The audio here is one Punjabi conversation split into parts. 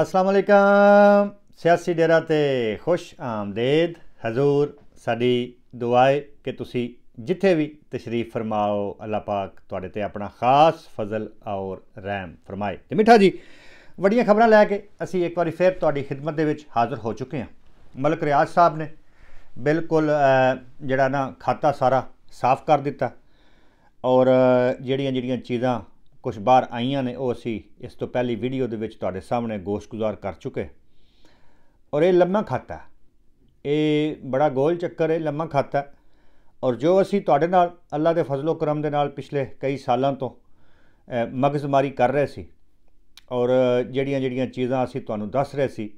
ਅਸਲਾਮ ਅਲੈਕਮ ਸਿਆਸੀ ਡੇਰਾ ਤੇ ਖੁਸ਼ ਆਮਦੇਦ ਹਜ਼ੂਰ ਸਾਡੀ ਦੁਆਏ ਕਿ ਤੁਸੀਂ ਜਿੱਥੇ ਵੀ ਤਸ਼ਰੀਫ ਫਰਮਾਓ ਅੱਲਾਹ ਪਾਕ ਤੁਹਾਡੇ ਤੇ ਆਪਣਾ ਖਾਸ ਫਜ਼ਲ ਔਰ ਰਹਿਮ ਫਰਮਾਏ ਤੇ ਮਿੱਠਾ ਜੀ ਵੱਡੀਆਂ ਖਬਰਾਂ ਲੈ ਕੇ ਅਸੀਂ ਇੱਕ ਵਾਰੀ ਫੇਰ ਤੁਹਾਡੀ ਖidmat ਦੇ ਵਿੱਚ ਹਾਜ਼ਰ ਹੋ ਚੁੱਕੇ ਹਾਂ ਮਲਕ ਰਿਆਜ ਸਾਹਿਬ ਨੇ ਬਿਲਕੁਲ ਜਿਹੜਾ ਨਾ ਖਾਤਾ ਸਾਰਾ ਸਾਫ਼ ਕਰ ਦਿੱਤਾ ਔਰ ਜਿਹੜੀਆਂ ਜਿਹੜੀਆਂ ਚੀਜ਼ਾਂ ਕੁਝ ਬਾਹਰ ਆਈਆਂ ਨੇ ਉਹ ਅਸੀਂ ਇਸ ਤੋਂ ਪਹਿਲੀ ਵੀਡੀਓ ਦੇ ਵਿੱਚ ਤੁਹਾਡੇ ਸਾਹਮਣੇ ਗੋਸ਼ਗੁਜ਼ਾਰ ਕਰ ਚੁੱਕੇ ਔਰ ਇਹ ਲੰਮਾ ਖਾਤਾ ਇਹ ਬੜਾ ਗੋਲ ਚੱਕਰ ਹੈ ਲੰਮਾ ਖਾਤਾ ਔਰ ਜੋ ਅਸੀਂ ਤੁਹਾਡੇ ਨਾਲ ਅੱਲਾ ਦੇ ਫਜ਼ਲੋ ਕਰਮ ਦੇ ਨਾਲ ਪਿਛਲੇ ਕਈ ਸਾਲਾਂ ਤੋਂ ਮਗਜ਼ਮਾਰੀ ਕਰ ਰਹੇ ਸੀ ਔਰ ਜਿਹੜੀਆਂ ਜਿਹੜੀਆਂ ਚੀਜ਼ਾਂ ਅਸੀਂ ਤੁਹਾਨੂੰ ਦੱਸ ਰਹੇ ਸੀ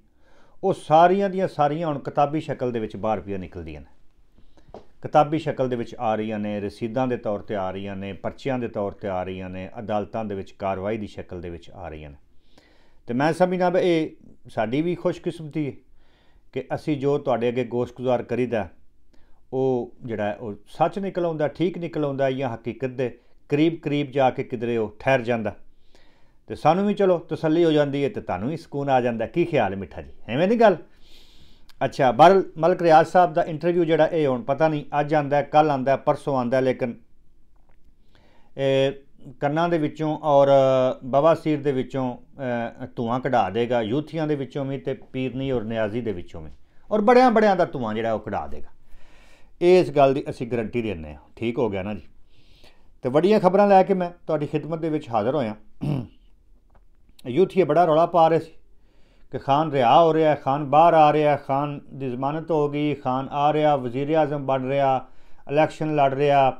ਉਹ ਸਾਰੀਆਂ ਦੀਆਂ ਸਾਰੀਆਂ ਹੁਣ ਕਿਤਾਬੀ ਸ਼ਕਲ ਦੇ ਵਿੱਚ ਬਾਹਰ ਵੀ ਨਿਕਲਦੀਆਂ ਨੇ ਕਿਤਾਬੀ ਸ਼ਕਲ ਦੇ ਵਿੱਚ ਆ ਰਹੀਆਂ ਨੇ ਰਸੀਦਾਂ ਦੇ ਤੌਰ ਤੇ ਆ ਰਹੀਆਂ ਨੇ ਪਰਚੀਆਂ ਦੇ ਤੌਰ ਤੇ ਆ ਰਹੀਆਂ ਨੇ ਅਦਾਲਤਾਂ ਦੇ ਵਿੱਚ ਕਾਰਵਾਈ ਦੀ ਸ਼ਕਲ ਦੇ ਵਿੱਚ ਆ ਰਹੀਆਂ ਨੇ ਤੇ ਮੈਂ ਸਭ ਇਹ ਸਾਡੀ ਵੀ ਖੁਸ਼ਕਿਸਮਤੀ ਹੈ ਕਿ ਅਸੀਂ ਜੋ ਤੁਹਾਡੇ ਅੱਗੇ ਗੋਸ਼ਗੁਜ਼ਾਰ ਕਰੀਦਾ ਉਹ ਜਿਹੜਾ ਉਹ ਸੱਚ ਨਿਕਲ ਆਉਂਦਾ ਠੀਕ ਨਿਕਲ ਆਉਂਦਾ ਜਾਂ ਹਕੀਕਤ ਦੇ ਕਰੀਬ ਕਰੀਬ ਜਾ ਕੇ ਕਿਧਰੇ ਉਹ ਠਹਿਰ ਜਾਂਦਾ ਤੇ ਸਾਨੂੰ ਵੀ ਚਲੋ ਤਸੱਲੀ ਹੋ ਜਾਂਦੀ ਹੈ ਤੇ ਤੁਹਾਨੂੰ ਵੀ ਸਕੂਨ ਆ ਜਾਂਦਾ ਕੀ ਖਿਆਲ ਮਿੱਠਾ ਜੀ ਐਵੇਂ ਨਹੀਂ ਗੱਲ ਅੱਛਾ ਬਰ ਮਲਕ ਰਿਆਜ਼ ਸਾਹਿਬ ਦਾ ਇੰਟਰਵਿਊ ਜਿਹੜਾ ਇਹ ਹੁਣ ਪਤਾ ਨਹੀਂ ਅੱਜ ਆਂਦਾ ਕੱਲ ਆਂਦਾ ਪਰਸੋਂ ਆਂਦਾ ਲੇਕਿਨ ਇਹ ਕੰਨਾਂ ਦੇ ਵਿੱਚੋਂ ਔਰ ਬਾਬਾ ਸੀਰ ਦੇ ਵਿੱਚੋਂ ਧੂਆਂ ਕਢਾ ਦੇਗਾ ਯੂਥੀਆਂ ਦੇ ਵਿੱਚੋਂ ਵੀ ਤੇ ਪੀਰਨੀ ਔਰ ਨਿਆਜ਼ੀ ਦੇ ਵਿੱਚੋਂ ਵੀ ਔਰ ਬੜਿਆਂ ਬੜਿਆਂ ਦਾ ਧੂਆਂ ਜਿਹੜਾ ਉਹ ਕਢਾ ਦੇਗਾ ਇਸ ਗੱਲ ਦੀ ਅਸੀਂ ਗਰੰਟੀ ਦਿੰਨੇ ਆ ਠੀਕ ਹੋ ਗਿਆ ਨਾ ਜੀ ਤੇ ਵੱਡੀਆਂ ਖਬਰਾਂ ਲੈ ਕੇ ਮੈਂ ਤੁਹਾਡੀ ਖidmat ਦੇ ਵਿੱਚ ਹਾਜ਼ਰ ਹੋਇਆ ਯੂਥੀਏ ਬੜਾ ਰੌਲਾ ਪਾ ਰਹੇ ਸੀ ਕਿ ਖਾਨ ਰਿਹਾ ਹੋ ਰਿਹਾ ਖਾਨ ਬਾਹਰ ਆ ਰਿਹਾ ਖਾਨ ਦੀ ਜ਼ਮਾਨਤ ਹੋ ਗਈ ਖਾਨ ਆ ਰਿਹਾ ਵਜ਼ੀਰ ਆਜ਼ਮ ਬਣ ਰਿਹਾ ਇਲੈਕਸ਼ਨ ਲੜ ਰਿਹਾ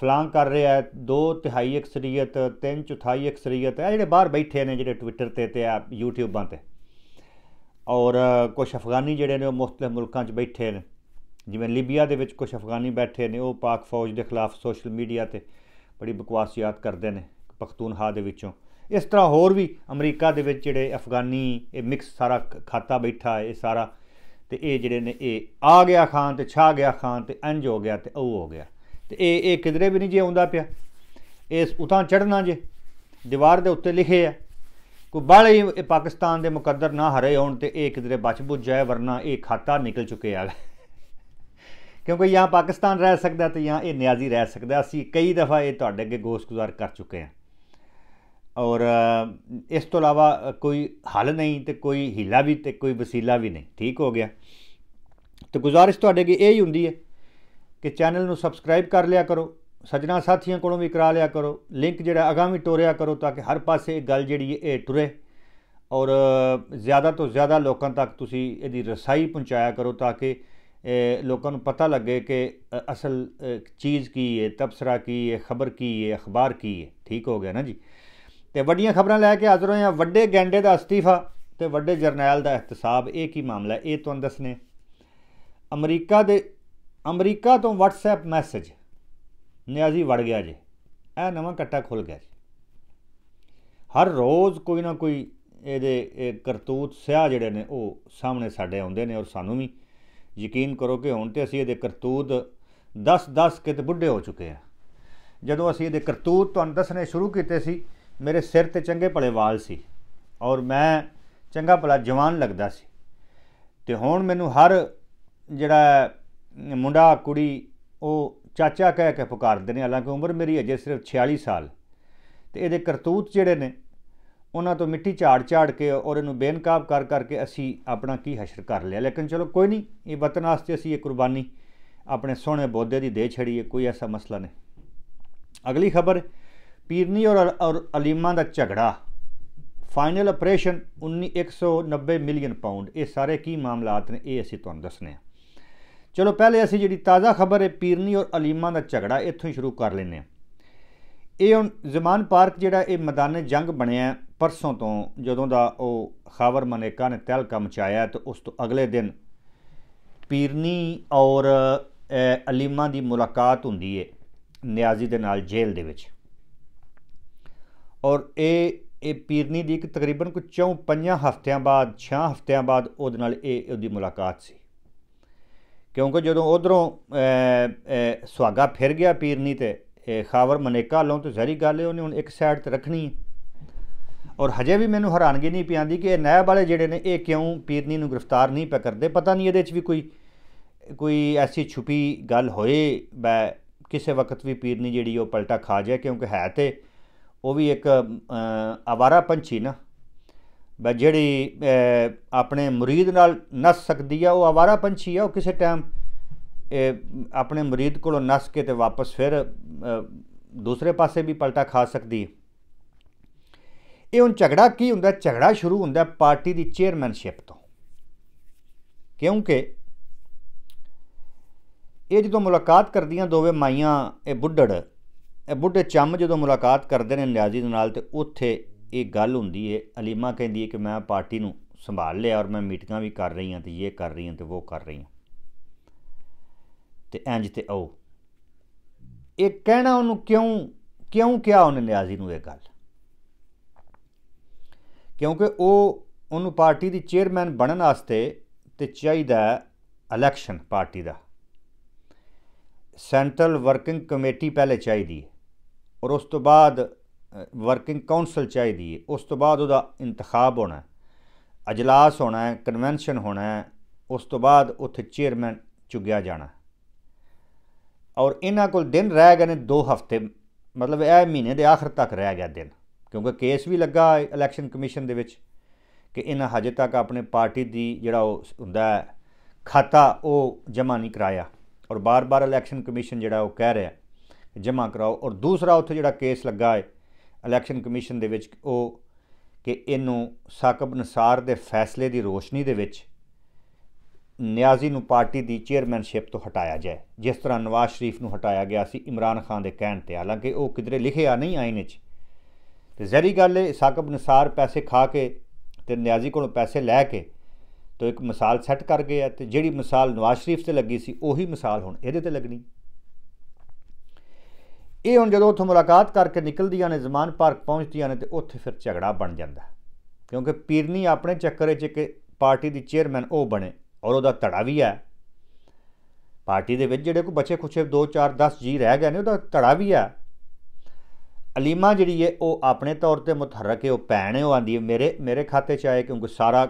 ਫਲਾਂ ਕਰ ਰਿਹਾ ਹੈ 2 ਤਿਹਾਈ ਅਕਸਰੀਅਤ 3 ਚੌਥਾਈ ਅਕਸਰੀਅਤ ਹੈ ਜਿਹੜੇ ਬਾਹਰ ਬੈਠੇ ਨੇ ਜਿਹੜੇ ਟਵਿੱਟਰ ਤੇ ਤੇ ਆ ਯੂਟਿਊਬਾਂ ਤੇ ਔਰ ਕੁਝ ਅਫਗਾਨੀ ਜਿਹੜੇ ਨੇ ਉਹ ਮੁxtਲਫ ਮੁਲਕਾਂ 'ਚ ਬੈਠੇ ਨੇ ਜਿਵੇਂ ਲੀਬੀਆ ਦੇ ਵਿੱਚ ਕੁਝ ਅਫਗਾਨੀ ਬੈਠੇ ਨੇ ਉਹ ਪਾਕ ਫੌਜ ਦੇ ਖਿਲਾਫ ਸੋਸ਼ਲ ਮੀਡੀਆ ਤੇ ਬੜੀ ਬਕਵਾਸ ਯਾਦ ਕਰਦੇ ਨੇ ਪਖਤੂਨਹਾ ਦੇ ਵਿੱਚੋਂ ਇਸ ਤਰ੍ਹਾਂ ਹੋਰ ਵੀ ਅਮਰੀਕਾ ਦੇ ਵਿੱਚ ਜਿਹੜੇ ਅਫਗਾਨੀ ਇਹ ਮਿਕਸ ਸਾਰਾ ਖਾਤਾ ਬੈਠਾ ਹੈ ਇਹ ਸਾਰਾ ਤੇ ਇਹ ਜਿਹੜੇ ਨੇ ਇਹ ਆ ਗਿਆ ਖਾਨ ਤੇ ਛਾ ਗਿਆ ਖਾਨ ਤੇ ਅੰਜ ਹੋ ਗਿਆ ਤੇ ਉਹ ਹੋ ਗਿਆ ਤੇ ਇਹ ਇਹ ਕਿਧਰੇ ਵੀ ਨਹੀਂ ਜੇ ਆਉਂਦਾ ਪਿਆ ਇਸ ਉਤਾਂ ਚੜਨਾ ਜੇ ਦੀਵਾਰ ਦੇ ਉੱਤੇ ਲਿਖੇ ਆ ਕੋਈ ਬਾਲੇ ਇਹ ਪਾਕਿਸਤਾਨ ਦੇ ਮੁਕੱਦਰ ਨਾ ਹਰੇ ਹੋਣ ਤੇ ਇਹ ਕਿਧਰੇ ਬਚ ਬੁੱਝ ਜਾਏ ਵਰਨਾ ਇਹ ਖਾਤਾ ਨਿਕਲ ਚੁੱਕੇ ਆ ਕਿਉਂਕਿ ਜਾਂ ਪਾਕਿਸਤਾਨ ਰਹਿ ਸਕਦਾ ਤੇ ਜਾਂ ਇਹ ਨਿਆਜ਼ੀ ਰਹਿ ਸਕਦਾ ਅਸੀਂ ਕਈ ਦਫਾ ਇਹ ਤੁਹਾਡੇ ਅੱਗੇ ਗੋਸਗੁਜ਼ਾਰ ਕਰ ਚੁੱਕੇ ਆ ਔਰ ਇਸ ਤੋਂ ਇਲਾਵਾ ਕੋਈ ਹੱਲ ਨਹੀਂ ਤੇ ਕੋਈ ਹਿਲਾ ਵੀ ਤੇ ਕੋਈ ਵਸੀਲਾ ਵੀ ਨਹੀਂ ਠੀਕ ਹੋ ਗਿਆ ਤੇ ਗੁਜ਼ਾਰਿਸ਼ ਤੁਹਾਡੇ ਕੀ ਇਹ ਹੀ ਹੁੰਦੀ ਹੈ ਕਿ ਚੈਨਲ ਨੂੰ ਸਬਸਕ੍ਰਾਈਬ ਕਰ ਲਿਆ ਕਰੋ ਸਜਣਾ ਸਾਥੀਆਂ ਕੋਲੋਂ ਵੀ ਕਰਾ ਲਿਆ ਕਰੋ ਲਿੰਕ ਜਿਹੜਾ ਅਗਾਹ ਵੀ ਟੋਰਿਆ ਕਰੋ ਤਾਂ ਕਿ ਹਰ ਪਾਸੇ ਇਹ ਗੱਲ ਜਿਹੜੀ ਇਹ ਟੁਰੇ ਔਰ ਜ਼ਿਆਦਾ ਤੋਂ ਜ਼ਿਆਦਾ ਲੋਕਾਂ ਤੱਕ ਤੁਸੀਂ ਇਹਦੀ ਰਸਾਈ ਪਹੁੰਚਾਇਆ ਕਰੋ ਤਾਂ ਕਿ ਲੋਕਾਂ ਨੂੰ ਪਤਾ ਲੱਗੇ ਕਿ ਅਸਲ ਚੀਜ਼ ਕੀ ਹੈ ਤਬਸਰਾ ਕੀ ਹੈ ਖਬਰ ਕੀ ਹੈ ਅਖਬਾਰ ਕੀ ਹੈ ਠੀਕ ਹੋ ਗਿਆ ਨਾ ਜੀ ਤੇ ਵੱਡੀਆਂ ਖਬਰਾਂ ਲੈ ਕੇ ਹਾਜ਼ਰ ਹੋਏ ਆ ਵੱਡੇ ਗੈਂਡੇ ਦਾ ਅਸਤੀਫਾ ਤੇ ਵੱਡੇ ਜਰਨੈਲ ਦਾ ਇਹਤਸਾਬ ਇਹ ਕੀ ਮਾਮਲਾ ਇਹ ਤੁਹਾਨੂੰ ਦੱਸਨੇ ਅਮਰੀਕਾ ਦੇ ਅਮਰੀਕਾ ਤੋਂ WhatsApp ਮੈਸੇਜ ਨਿਆਜ਼ੀ ਵੜ ਗਿਆ ਜੀ ਇਹ ਨਵਾਂ ਕੱਟਾ ਖੁੱਲ ਗਿਆ ਜੀ ਹਰ ਰੋਜ਼ ਕੋਈ ਨਾ ਕੋਈ ਇਹਦੇ ਕਰਤੂਤ ਸਿਆ ਜਿਹੜੇ ਨੇ ਉਹ ਸਾਹਮਣੇ ਸਾਡੇ ਆਉਂਦੇ ਨੇ ਔਰ ਸਾਨੂੰ ਵੀ ਯਕੀਨ ਕਰੋ ਕਿ ਹੁਣ ਤੇ ਅਸੀਂ ਇਹਦੇ ਕਰਤੂਤ 10-10 ਕਿਤੇ ਬੁੱਢੇ ਹੋ ਚੁੱਕੇ ਆ ਜਦੋਂ ਅਸੀਂ ਇਹਦੇ ਕਰਤੂਤ ਤੁਹਾਨੂੰ ਦੱਸਣੇ ਸ਼ੁਰੂ ਕੀਤੇ ਸੀ ਮੇਰੇ ਸਿਰ ਤੇ ਚੰਗੇ ਭਲੇ ਵਾਲ ਸੀ ਔਰ ਮੈਂ ਚੰਗਾ ਭਲਾ ਜਵਾਨ ਲੱਗਦਾ ਸੀ ਤੇ ਹੁਣ ਮੈਨੂੰ ਹਰ ਜਿਹੜਾ ਮੁੰਡਾ ਕੁੜੀ ਉਹ ਚਾਚਾ ਕਹਿ ਕੇ ਪੁਕਾਰਦੇ ਨੇ ਹਾਲਾਂਕਿ ਉਮਰ ਮੇਰੀ ਅਜੇ ਸਿਰਫ 46 ਸਾਲ ਤੇ ਇਹਦੇ ਕਰਤੂਤ ਜਿਹੜੇ ਨੇ ਉਹਨਾਂ ਤੋਂ ਮਿੱਟੀ ਝਾੜ ਝਾੜ ਕੇ ਔਰ ਇਹਨੂੰ ਬੇਨਕਾਬ ਕਰ ਕਰਕੇ ਅਸੀਂ ਆਪਣਾ ਕੀ ਹਸ਼ਰ ਕਰ ਲਿਆ ਲੇਕਿਨ ਚਲੋ ਕੋਈ ਨਹੀਂ ਇਹ ਵਤਨ ਵਾਸਤੇ ਅਸੀਂ ਇਹ ਕੁਰਬਾਨੀ ਆਪਣੇ ਸੋਹਣੇ ਬੋਧੇ ਦੀ ਦੇ ਛੜੀਏ ਕੋਈ ਐਸਾ ਮਸਲਾ ਨਹੀਂ ਅਗਲੀ ਖਬਰ ਪੀਰਨੀ ਔਰ ਔਰ ਅਲੀਮਾ ਦਾ ਝਗੜਾ ਫਾਈਨਲ ਆਪਰੇਸ਼ਨ 1990 ਮਿਲੀਅਨ ਪਾਉਂਡ ਇਹ ਸਾਰੇ ਕੀ ਮਾਮਲਾਤ ਨੇ ਇਹ ਅਸੀਂ ਤੁਹਾਨੂੰ ਦੱਸਨੇ ਆ ਚਲੋ ਪਹਿਲੇ ਅਸੀਂ ਜਿਹੜੀ ਤਾਜ਼ਾ ਖਬਰ ਹੈ ਪੀਰਨੀ ਔਰ ਅਲੀਮਾ ਦਾ ਝਗੜਾ ਇੱਥੋਂ ਹੀ ਸ਼ੁਰੂ ਕਰ ਲੈਨੇ ਆ ਇਹ ਜ਼ਮਾਨ ਪਾਰਕ ਜਿਹੜਾ ਇਹ ਮੈਦਾਨ ਜੰਗ ਬਣਿਆ ਪਰਸੋਂ ਤੋਂ ਜਦੋਂ ਦਾ ਉਹ ਖਾਵਰ ਮਨੇਕਾ ਨੇ ਤਹਿਲਕਾ ਮਚਾਇਆ ਤੇ ਉਸ ਤੋਂ ਅਗਲੇ ਦਿਨ ਪੀਰਨੀ ਔਰ ਅਲੀਮਾ ਦੀ ਮੁਲਾਕਾਤ ਹੁੰਦੀ ਹੈ ਨਿਆਜ਼ੀ ਦੇ ਨਾਲ ਜੇਲ੍ਹ ਦੇ ਵਿੱਚ ਔਰ ਇਹ ਇਹ ਪੀਰਨੀ ਦੀ ਇੱਕ ਤਕਰੀਬਨ ਕੁ ਚੌਂ ਪੰਜਾਂ ਹਫ਼ਤਿਆਂ ਬਾਅਦ 6 ਹਫ਼ਤਿਆਂ ਬਾਅਦ ਉਹਦੇ ਨਾਲ ਇਹ ਉਹਦੀ ਮੁਲਾਕਾਤ ਸੀ ਕਿਉਂਕਿ ਜਦੋਂ ਉਧਰੋਂ ਸਵਾਗਾ ਫਿਰ ਗਿਆ ਪੀਰਨੀ ਤੇ ਖਾਵਰ ਮਨੇਕਾ ਲੋਂ ਤੇ ਜ਼ਰੀ ਗੱਲ ਹੈ ਉਹਨੇ ਹੁਣ ਇੱਕ ਸਾਈਡ ਤੇ ਰੱਖਣੀ ਹੈ ਔਰ ਹਜੇ ਵੀ ਮੈਨੂੰ ਹੈਰਾਨਗੀ ਨਹੀਂ ਪਿਆਂਦੀ ਕਿ ਇਹ ਨਾਇਬ ਵਾਲੇ ਜਿਹੜੇ ਨੇ ਇਹ ਕਿਉਂ ਪੀਰਨੀ ਨੂੰ ਗ੍ਰਿਫਤਾਰ ਨਹੀਂ ਪਿਆ ਕਰਦੇ ਪਤਾ ਨਹੀਂ ਇਹਦੇ 'ਚ ਵੀ ਕੋਈ ਕੋਈ ਐਸੀ ਛੁਪੀ ਗੱਲ ਹੋਏ ਬੈ ਕਿਸੇ ਵਕਤ ਵੀ ਪੀਰਨੀ ਜਿਹੜੀ ਉਹ ਪਲਟਾ ਖਾ ਜਾਏ ਕਿਉਂਕਿ ਹੈ ਤੇ ਉਹ ਵੀ ਇੱਕ ਆਵਾਰਾ ਪੰਛੀ ਨਾ ਬਈ ਜਿਹੜੀ ਆਪਣੇ murid ਨਾਲ ਨਸ ਸਕਦੀ ਆ ਉਹ ਆਵਾਰਾ ਪੰਛੀ ਆ ਉਹ ਕਿਸੇ ਟਾਈਮ ਆਪਣੇ murid ਕੋਲੋਂ ਨਸ ਕੇ ਤੇ ਵਾਪਸ ਫਿਰ ਦੂਸਰੇ ਪਾਸੇ ਵੀ ਪਲਟਾ ਖਾ ਸਕਦੀ ਇਹ ਉਹ ਝਗੜਾ ਕੀ ਹੁੰਦਾ ਝਗੜਾ ਸ਼ੁਰੂ ਹੁੰਦਾ ਪਾਰਟੀ ਦੀ ਚੇਅਰਮੈਨਸ਼ਿਪ ਤੋਂ ਕਿਉਂਕਿ ਇਹ ਜਦੋਂ ਮੁਲਾਕਾਤ ਕਰਦੀਆਂ ਦੋਵੇਂ ਮਾਈਆਂ ਇਹ ਬੁੱਢੜ ਇਹ ਬੁੱਢੇ ਚੰਮ ਜਦੋਂ ਮੁਲਾਕਾਤ ਕਰਦੇ ਨੇ ਨਿਆਜ਼ੀ ਦੇ ਨਾਲ ਤੇ ਉੱਥੇ ਇਹ ਗੱਲ ਹੁੰਦੀ ਏ ਅਲੀਮਾ ਕਹਿੰਦੀ ਏ ਕਿ ਮੈਂ ਪਾਰਟੀ ਨੂੰ ਸੰਭਾਲ ਲਿਆ ਔਰ ਮੈਂ ਮੀਟਿੰਗਾਂ ਵੀ ਕਰ ਰਹੀ ਹਾਂ ਤੇ ਇਹ ਕਰ ਰਹੀ ਹਾਂ ਤੇ ਉਹ ਕਰ ਰਹੀ ਹਾਂ ਤੇ ਇੰਜ ਤੇ ਆਓ ਇਹ ਕਹਿਣਾ ਉਹਨੂੰ ਕਿਉਂ ਕਿਉਂ ਕਿਹਾ ਉਹਨੇ ਨਿਆਜ਼ੀ ਨੂੰ ਇਹ ਗੱਲ ਕਿਉਂਕਿ ਉਹ ਉਹਨੂੰ ਪਾਰਟੀ ਦੀ ਚੇਅਰਮੈਨ ਬਣਨ ਵਾਸਤੇ ਤੇ ਚਾਹੀਦਾ ਇਲੈਕਸ਼ਨ ਪਾਰਟੀ ਦਾ ਸੈਂਟਰਲ ਵਰਕਿੰਗ ਕਮੇਟੀ ਪਹਿਲੇ ਚਾਹੀਦੀ ਔਰ ਉਸ ਤੋਂ ਬਾਅਦ ਵਰਕਿੰਗ ਕਾਉਂਸਲ ਚਾਹੀਦੀ ਹੈ ਉਸ ਤੋਂ ਬਾਅਦ ਉਹਦਾ ਇੰਤਖਾਬ ਹੋਣਾ ਅਜਲਾਸ ਹੋਣਾ ਹੈ ਕਨਵੈਨਸ਼ਨ ਹੋਣਾ ਹੈ ਉਸ ਤੋਂ ਬਾਅਦ ਉੱਥੇ ਚੇਅਰਮੈਨ ਚੁਗਿਆ ਜਾਣਾ ਔਰ ਇਹਨਾਂ ਕੋਲ ਦਿਨ ਰਹਿ ਗਏ ਨੇ 2 ਹਫ਼ਤੇ ਮਤਲਬ ਇਹ ਮਹੀਨੇ ਦੇ ਆਖਰ ਤੱਕ ਰਹਿ ਗਿਆ ਦਿਨ ਕਿਉਂਕਿ ਕੇਸ ਵੀ ਲੱਗਾ ਇਲੈਕਸ਼ਨ ਕਮਿਸ਼ਨ ਦੇ ਵਿੱਚ ਕਿ ਇਹਨਾਂ ਹਜੇ ਤੱਕ ਆਪਣੇ ਪਾਰਟੀ ਦੀ ਜਿਹੜਾ ਉਹ ਹੁੰਦਾ ਖਾਤਾ ਉਹ ਜਮਾ ਨਹੀਂ ਕਰਾਇਆ ਔਰ ਬਾਰ-ਬਾਰ ਇਲੈਕਸ਼ਨ ਕਮਿਸ਼ਨ ਜਿਹੜਾ ਉਹ ਕਹਿ ਰਿਹਾ ਜਮ੍ਹਾਂ ਕਰਾਓ ਔਰ ਦੂਸਰਾ ਉੱਥੇ ਜਿਹੜਾ ਕੇਸ ਲੱਗਾ ਹੈ ਇਲੈਕਸ਼ਨ ਕਮਿਸ਼ਨ ਦੇ ਵਿੱਚ ਉਹ ਕਿ ਇਹਨੂੰ ਸਾਕਬ ਅਨਸਾਰ ਦੇ ਫੈਸਲੇ ਦੀ ਰੋਸ਼ਨੀ ਦੇ ਵਿੱਚ ਨਿਆਜ਼ੀ ਨੂੰ ਪਾਰਟੀ ਦੀ ਚੇਅਰਮੈਨਸ਼ਿਪ ਤੋਂ ਹਟਾਇਆ ਜਾਏ ਜਿਸ ਤਰ੍ਹਾਂ ਨਵਾਜ਼ ਸ਼ਰੀਫ ਨੂੰ ਹਟਾਇਆ ਗਿਆ ਸੀ ਇਮਰਾਨ ਖਾਨ ਦੇ ਕਹਿਣ ਤੇ ਹਾਲਾਂਕਿ ਉਹ ਕਿਧਰੇ ਲਿਖਿਆ ਨਹੀਂ ਆਇਨ 'ਚ ਤੇ ਜ਼ਹਿਰੀ ਗੱਲ ਹੈ ਸਾਕਬ ਅਨਸਾਰ ਪੈਸੇ ਖਾ ਕੇ ਤੇ ਨਿਆਜ਼ੀ ਕੋਲੋਂ ਪੈਸੇ ਲੈ ਕੇ ਤੋ ਇੱਕ ਮਿਸਾਲ ਸੈੱਟ ਕਰ ਗਏ ਤੇ ਜਿਹੜੀ ਮਿਸਾਲ ਨਵਾਜ਼ ਸ਼ਰੀਫ ਤੇ ਲੱਗੀ ਸੀ ਉਹੀ ਮਿਸਾਲ ਹੁਣ ਇਹਦੇ ਤੇ ਲੱਗਣੀ ਇਹ ਹੁਣ ਜਦੋਂ ਉੱਥੋਂ ਮੁਲਾਕਾਤ ਕਰਕੇ ਨਿਕਲਦੀਆਂ ਨੇ ਜ਼ਮਾਨ ਪਾਰਕ ਪਹੁੰਚਦੀਆਂ ਨੇ ਤੇ ਉੱਥੇ ਫਿਰ ਝਗੜਾ ਬਣ ਜਾਂਦਾ ਕਿਉਂਕਿ ਪੀਰਨੀ ਆਪਣੇ ਚੱਕਰੇ 'ਚ ਕਿ ਪਾਰਟੀ ਦੀ ਚੇਅਰਮੈਨ ਉਹ ਬਣੇ ਔਰ ਉਹਦਾ ਧੜਾ ਵੀ ਹੈ ਪਾਰਟੀ ਦੇ ਵਿੱਚ ਜਿਹੜੇ ਕੋ ਬੱਚੇ ਖੁਛੇ 2 4 10 ਜੀ ਰਹਿ ਗਏ ਨੇ ਉਹਦਾ ਧੜਾ ਵੀ ਹੈ ਅਲੀਮਾ ਜਿਹੜੀ ਹੈ ਉਹ ਆਪਣੇ ਤੌਰ ਤੇ ਮੁਤਹਰਕ ਹੈ ਉਹ ਭੈਣ ਹੈ ਉਹ ਆਂਦੀ ਹੈ ਮੇਰੇ ਮੇਰੇ ਖਾਤੇ 'ਚ ਆਏ ਕਿਉਂਕਿ ਸਾਰਾ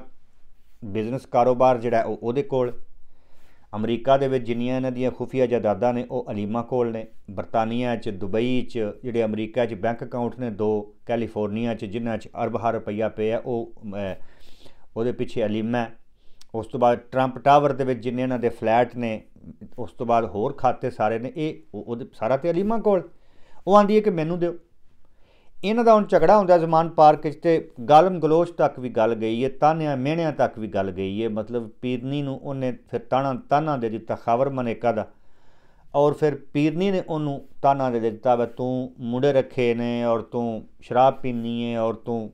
ਬਿਜ਼ਨਸ ਕਾਰੋਬਾਰ ਜਿਹੜਾ ਉਹ ਉਹਦੇ ਕੋਲ ਅਮਰੀਕਾ ਦੇ ਵਿੱਚ ਜਿੰਨੀਆਂ ਇਹਨਾਂ ਦੀਆਂ ਖੁਫੀਆ ਜਾਇਦਾਦਾਂ ਨੇ ਉਹ ਅਲੀਮਾ ਕੋਲ ਨੇ ਬਰਤਾਨੀਆ 'ਚ ਦੁਬਈ 'ਚ ਜਿਹੜੇ ਅਮਰੀਕਾ 'ਚ ਬੈਂਕ ਅਕਾਊਂਟ ਨੇ ਦੋ ਕੈਲੀਫੋਰਨੀਆ 'ਚ ਜਿਨ੍ਹਾਂ 'ਚ ਹਰ ਰੁਪਈਆ ਪਿਆ ਉਹ ਉਹਦੇ ਪਿੱਛੇ ਅਲੀਮਾ ਉਸ ਤੋਂ ਬਾਅਦ ਟਰੰਪ ਟਾਵਰ ਦੇ ਵਿੱਚ ਜਿੰਨੇ ਇਹਨਾਂ ਦੇ ਫਲੈਟ ਨੇ ਉਸ ਤੋਂ ਬਾਅਦ ਹੋਰ ਖਾਤੇ ਸਾਰੇ ਨੇ ਇਹ ਉਹਦੇ ਸਾਰਾ ਤੇ ਅਲੀਮਾ ਕੋਲ ਉਹ ਆਂਦੀ ਹੈ ਕਿ ਮੈਨੂੰ ਦਿਓ ਇਹਨਾਂ ਦਾ ਹੁਣ ਝਗੜਾ ਹੁੰਦਾ ਜ਼ਮਾਨ ਪਾਰਕ 'ਚ ਤੇ ਗਾਲਮ ਗਲੋਸ਼ ਤੱਕ ਵੀ ਗੱਲ ਗਈ ਹੈ ਤਾਨਿਆਂ ਮਿਹਣਿਆਂ ਤੱਕ ਵੀ ਗੱਲ ਗਈ ਹੈ ਮਤਲਬ ਪੀਰਨੀ ਨੂੰ ਉਹਨੇ ਫਿਰ ਤਾਣਾ ਤਾਨਾ ਦੇ ਦਿੱਤਾ ਖਾਵਰ ਮਨੇਕਾ ਦਾ ਔਰ ਫਿਰ ਪੀਰਨੀ ਨੇ ਉਹਨੂੰ ਤਾਨਾ ਦੇ ਦਿੱਤਾ ਵਾ ਤੂੰ ਮੁੰਡੇ ਰੱਖੇ ਨੇ ਔਰ ਤੂੰ ਸ਼ਰਾਬ ਪੀਨੀ ਹੈ ਔਰ ਤੂੰ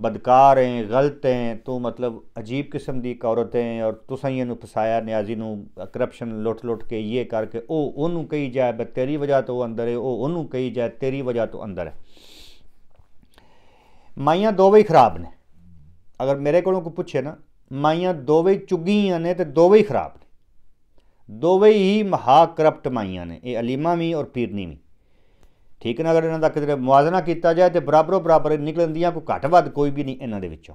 ਬਦਕਾਰ ਹੈ ਗਲਤ ਹੈ ਤੂੰ ਮਤਲਬ ਅਜੀਬ ਕਿਸਮ ਦੀ ਇੱਕ ਔਰਤ ਹੈ ਔਰ ਤੁਸੀਂ ਇਹਨੂੰ ਫਸਾਇਆ ਨਿਆਜ਼ੀ ਨੂੰ ਕਰਪਸ਼ਨ ਲੁੱਟ ਲੁੱਟ ਕੇ ਇਹ ਕਰਕੇ ਉਹ ਉਹਨੂੰ ਕਹੀ ਜਾਏ ਤੇਰੀ ਵਜ੍ਹਾ ਤੋਂ ਅੰਦਰ ਹੈ ਉਹ ਉਹਨੂੰ ਕਹੀ ਜਾਏ ਤੇਰੀ ਵਜ੍ਹਾ ਤੋਂ ਅੰਦਰ ਹੈ ਮਾਈਆਂ ਦੋਵੇਂ ਹੀ ਖਰਾਬ ਨੇ ਅਗਰ ਮੇਰੇ ਕੋਲੋਂ ਕੋ ਪੁੱਛੇ ਨਾ ਮਾਈਆਂ ਦੋਵੇਂ ਚੁੱਗੀਆਂ ਨੇ ਤੇ ਦੋਵੇਂ ਹੀ ਖਰਾਬ ਨੇ ਦੋਵੇਂ ਹੀ ਮਹਾ ਕਰਪਟ ਮਾਈਆਂ ਨੇ ਇਹ ਅਲੀਮਾ ਵੀ ਔਰ ਪੀਰਨੀ ਵੀ ਠੀਕ ਨਾ ਅਗਰ ਇਹਨਾਂ ਦਾ ਕਿਤੇ ਮਵਾਜ਼ਨਾ ਕੀਤਾ ਜਾਏ ਤੇ ਬਰਾਬਰੋ ਬਰਾਬਰ ਨਿਕਲਦੀਆਂ ਕੋਈ ਘੱਟ ਵੱਧ ਕੋਈ ਵੀ ਨਹੀਂ ਇਹਨਾਂ ਦੇ ਵਿੱਚੋਂ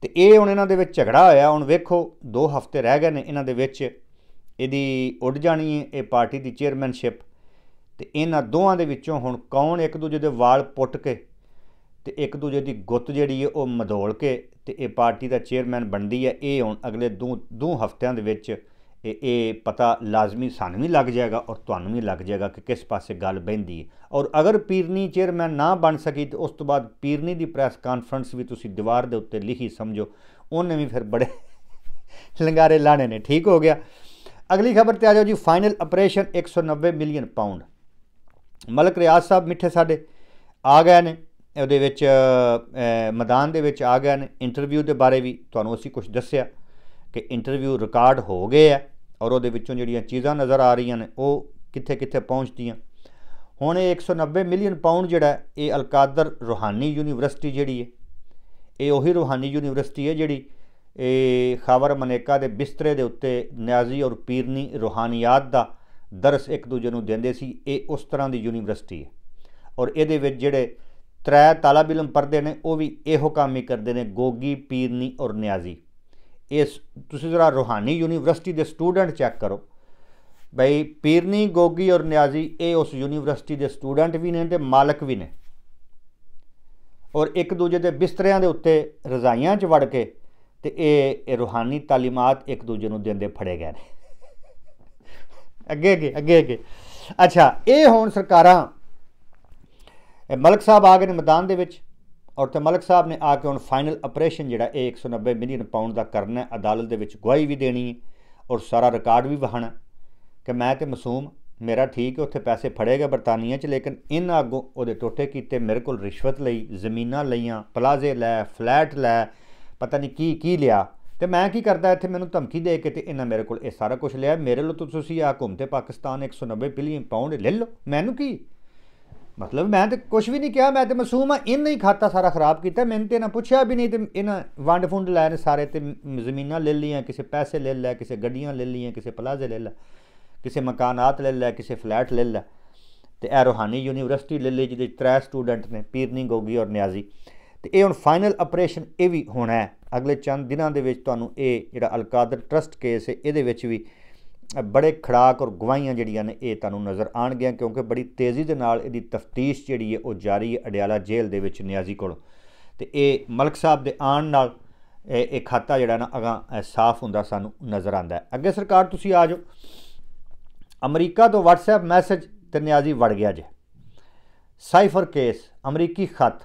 ਤੇ ਇਹ ਹੁਣ ਇਹਨਾਂ ਦੇ ਵਿੱਚ ਝਗੜਾ ਹੋਇਆ ਹੁਣ ਵੇਖੋ 2 ਹਫ਼ਤੇ ਰਹਿ ਗਏ ਨੇ ਇਹਨਾਂ ਦੇ ਵਿੱਚ ਇਹਦੀ ਉੱਡ ਜਾਣੀ ਹੈ ਇਹ ਪਾਰਟੀ ਦੀ ਚੇਅਰਮੈਨਸ਼ਿਪ ਤੇ ਇਹਨਾਂ ਦੋਹਾਂ ਦੇ ਵਿੱਚੋਂ ਹੁਣ ਕੌਣ ਇੱਕ ਦੂਜੇ ਦੇ ਵਾਲ ਪੁੱਟ ਕੇ ਤੇ ਇੱਕ ਦੂਜੇ ਦੀ ਗੁੱਤ ਜਿਹੜੀ ਹੈ ਉਹ ਮਧੋਲ ਕੇ ਤੇ ਇਹ ਪਾਰਟੀ ਦਾ ਚੇਅਰਮੈਨ ਬਣਦੀ ਹੈ ਇਹ ਹੁਣ ਅਗਲੇ ਦੋ ਦੋ ਹਫ਼ਤਿਆਂ ਦੇ ਵਿੱਚ ਇਹ ਪਤਾ ਲਾਜ਼ਮੀ ਸਾਨੂੰ ਵੀ ਲੱਗ ਜਾਏਗਾ ਔਰ ਤੁਹਾਨੂੰ ਵੀ ਲੱਗ ਜਾਏਗਾ ਕਿ ਕਿਸ ਪਾਸੇ ਗੱਲ ਬੈਂਦੀ ਹੈ ਔਰ ਅਗਰ ਪੀਰਨੀ ਚੇਅਰਮੈਨ ਨਾ ਬਣ ਸਕੀ ਤੇ ਉਸ ਤੋਂ ਬਾਅਦ ਪੀਰਨੀ ਦੀ ਪ੍ਰੈਸ ਕਾਨਫਰੰਸ ਵੀ ਤੁਸੀਂ ਦੀਵਾਰ ਦੇ ਉੱਤੇ ਲਿਖੀ ਸਮਝੋ ਉਹਨੇ ਵੀ ਫਿਰ ਬੜੇ ਲੰਗਾਰੇ ਲਾਣੇ ਨੇ ਠੀਕ ਹੋ ਗਿਆ ਅਗਲੀ ਖਬਰ ਤੇ ਆ ਜਾਓ ਜੀ final operation 190 million pound Malik Riaz Sahib ਮਿੱਠੇ ਸਾਡੇ ਆ ਗਏ ਨੇ ਉਹਦੇ ਵਿੱਚ ਮੈਦਾਨ ਦੇ ਵਿੱਚ ਆ ਗਏ ਨੇ ਇੰਟਰਵਿਊ ਦੇ ਬਾਰੇ ਵੀ ਤੁਹਾਨੂੰ ਅਸੀਂ ਕੁਝ ਦੱਸਿਆ ਕਿ ਇੰਟਰਵਿਊ ਰਿਕਾਰਡ ਹੋ ਗਏ ਆ ਔਰ ਉਹਦੇ ਵਿੱਚੋਂ ਜਿਹੜੀਆਂ ਚੀਜ਼ਾਂ ਨਜ਼ਰ ਆ ਰਹੀਆਂ ਨੇ ਉਹ ਕਿੱਥੇ ਕਿੱਥੇ ਪਹੁੰਚਦੀਆਂ ਹੁਣ ਇਹ 190 ਮਿਲੀਅਨ ਪਾਉਂਡ ਜਿਹੜਾ ਇਹ ਅਲਕਾਦਰ ਰੋਹਾਨੀ ਯੂਨੀਵਰਸਿਟੀ ਜਿਹੜੀ ਹੈ ਇਹ ਉਹੀ ਰੋਹਾਨੀ ਯੂਨੀਵਰਸਿਟੀ ਹੈ ਜਿਹੜੀ ਇਹ ਖਾਵਰ ਮਨੇਕਾ ਦੇ ਬਿਸਤਰੇ ਦੇ ਉੱਤੇ ਨਿਆਜ਼ੀ ਔਰ ਪੀਰਨੀ ਰੋਹਾਨੀਅਤ ਦਾ ਦਰਸ ਇੱਕ ਦੂਜੇ ਨੂੰ ਦਿੰਦੇ ਸੀ ਇਹ ਉਸ ਤਰ੍ਹਾਂ ਦੀ ਯੂਨੀਵਰਸਿਟੀ ਹੈ ਔਰ ਇਹਦੇ ਵਿੱਚ ਜਿਹੜੇ ਤ੍ਰੈ ਤਾਲਾਬਿਲਮ ਪਰਦੇ ਨੇ ਉਹ ਵੀ ਇਹੋ ਕੰਮ ਹੀ ਕਰਦੇ ਨੇ ਗੋਗੀ ਪੀਰਨੀ ਔਰ ਨਿਆਜ਼ੀ ਇਸ ਤੁਸੀਂ ਜਰਾ ਰੋਹਾਨੀ ਯੂਨੀਵਰਸਿਟੀ ਦੇ ਸਟੂਡੈਂਟ ਚੈੱਕ ਕਰੋ ਬਈ ਪੀਰਨੀ ਗੋਗੀ ਔਰ ਨਿਆਜ਼ੀ ਇਹ ਉਸ ਯੂਨੀਵਰਸਿਟੀ ਦੇ ਸਟੂਡੈਂਟ ਵੀ ਨੇ ਤੇ ਮਾਲਕ ਵੀ ਨੇ ਔਰ ਇੱਕ ਦੂਜੇ ਦੇ ਬਿਸਤਰਿਆਂ ਦੇ ਉੱਤੇ ਰਜ਼ਾਈਆਂ 'ਚ ਵੜ ਕੇ ਤੇ ਇਹ ਇਹ ਰੋਹਾਨੀ ਤਾਲੀਮਾਤ ਇੱਕ ਦੂਜੇ ਨੂੰ ਦਿੰਦੇ ਫੜੇ ਗਏ ਅੱਗੇ ਅੱਗੇ ਅੱਗੇ ਅੱਗੇ ਅੱਛਾ ਇਹ ਹੁਣ ਸਰਕਾਰਾਂ ਮਲਕ ਸਾਹਿਬ ਆ ਗਏ ਨੇ ਮੈਦਾਨ ਦੇ ਵਿੱਚ ਔਰ ਤੇ ਮਲਕ ਸਾਹਿਬ ਨੇ ਆ ਕੇ ਹੁਣ ਫਾਈਨਲ ਆਪਰੇਸ਼ਨ ਜਿਹੜਾ ਇਹ 190 ਮਿਲੀਅਨ ਪਾਉਂਡ ਦਾ ਕਰਨਾ ਹੈ ਅਦਾਲਤ ਦੇ ਵਿੱਚ ਗਵਾਹੀ ਵੀ ਦੇਣੀ ਹੈ ਔਰ ਸਾਰਾ ਰਿਕਾਰਡ ਵੀ ਵਹਣਾ ਕਿ ਮੈਂ ਤੇ ਮਾਸੂਮ ਮੇਰਾ ਠੀਕ ਹੈ ਉੱਥੇ ਪੈਸੇ ਫੜੇਗਾ ਬਰਤਾਨੀਆ 'ਚ ਲੇਕਿਨ ਇਨ ਅੱਗੋਂ ਉਹਦੇ ਟੋਟੇ ਕੀਤੇ ਮੇਰੇ ਕੋਲ ਰਿਸ਼ਵਤ ਲਈ ਜ਼ਮੀਨਾਂ ਲਈਆਂ ਪਲਾਜ਼ੇ ਲੈ ਫਲੈਟ ਲੈ ਪਤਾ ਨਹੀਂ ਕੀ ਕੀ ਲਿਆ ਤੇ ਮੈਂ ਕੀ ਕਰਦਾ ਇੱਥੇ ਮੈਨੂੰ ਧਮਕੀ ਦੇ ਕੇ ਤੇ ਇਹਨਾਂ ਮੇਰੇ ਕੋਲ ਇਹ ਸਾਰਾ ਕੁਝ ਲਿਆ ਮੇਰੇ ਲੋ ਤੁਸੀਂ ਆ ਘੁੰਮਤੇ ਪਾਕਿਸਤਾਨ 190 ਬਿਲੀਅਨ ਪਾਉਂਡ ਲੈ ਲਓ ਮੈਨੂੰ ਕੀ ਮਤਲਬ ਮੈਂ ਤਾਂ ਕੁਝ ਵੀ ਨਹੀਂ ਕਿਹਾ ਮੈਂ ਤੇ ਮਸੂਮ ਆ ਇਹਨਾਂ ਹੀ ਖਾਤਾ ਸਾਰਾ ਖਰਾਬ ਕੀਤਾ ਮੈਨੂੰ ਤੇ ਨਾ ਪੁੱਛਿਆ ਵੀ ਨਹੀਂ ਤੇ ਇਹਨਾਂ ਵੰਡ ਫੁੰਡ ਲੈ ਨੇ ਸਾਰੇ ਤੇ ਜ਼ਮੀਨਾਂ ਲੈ ਲਈਆਂ ਕਿਸੇ ਪੈਸੇ ਲੈ ਲੈ ਕਿਸੇ ਗੱਡੀਆਂ ਲੈ ਲਈਆਂ ਕਿਸੇ ਪਲਾਜ਼ੇ ਲੈ ਲੈ ਕਿਸੇ ਮਕਾਨਾਤ ਲੈ ਲੈ ਕਿਸੇ ਫਲੈਟ ਲੈ ਲੈ ਤੇ ਇਹ ਰੋਹਾਨੀ ਯੂਨੀਵਰਸਿਟੀ ਲੈ ਲਈ ਜਿਹਦੇ ਤਰੇ ਸਟੂਡੈਂਟ ਨੇ ਪੀਰਨੀ ਗੋਗੀ ਔਰ ਨਿਆਜ਼ੀ ਤੇ ਇਹ ਹੁਣ ਫਾਈਨਲ ਆਪਰੇਸ਼ਨ ਇਹ ਵੀ ਹੋਣਾ ਹੈ ਅਗਲੇ ਚੰਦ ਦਿਨਾਂ ਦੇ ਵਿੱਚ ਤੁਹਾਨੂੰ ਇਹ ਜਿਹੜਾ ਅਲਕਾਦਰ ਟਰਸਟ ਕੇਸ ਹੈ ਇਹਦੇ ਵਿੱਚ ਵੀ ਬੜੇ ਖੜਾਕ ਔਰ ਗਵਾਹੀਆਂ ਜਿਹੜੀਆਂ ਨੇ ਇਹ ਤੁਹਾਨੂੰ ਨਜ਼ਰ ਆਣਗੀਆਂ ਕਿਉਂਕਿ ਬੜੀ ਤੇਜ਼ੀ ਦੇ ਨਾਲ ਇਹਦੀ ਤਫਤੀਸ਼ ਜਿਹੜੀ ਹੈ ਉਹ ਜਾਰੀ ਹੈ ਅਡਿਆਲਾ ਜੇਲ੍ਹ ਦੇ ਵਿੱਚ ਨਿਆਜ਼ੀ ਕੋਲ ਤੇ ਇਹ ਮਲਕ ਸਾਹਿਬ ਦੇ ਆਣ ਨਾਲ ਇਹ ਖਾਤਾ ਜਿਹੜਾ ਨਾ ਅਗਾ ਸਾਫ਼ ਹੁੰਦਾ ਸਾਨੂੰ ਨਜ਼ਰ ਆਂਦਾ ਅੱਗੇ ਸਰਕਾਰ ਤੁਸੀਂ ਆ ਜਾਓ ਅਮਰੀਕਾ ਤੋਂ WhatsApp ਮੈਸੇਜ ਤੇ ਨਿਆਜ਼ੀ ਵੜ ਗਿਆ ਜੇ ਸਾਈਫਰ ਕੇਸ ਅਮਰੀਕੀ ਖਤ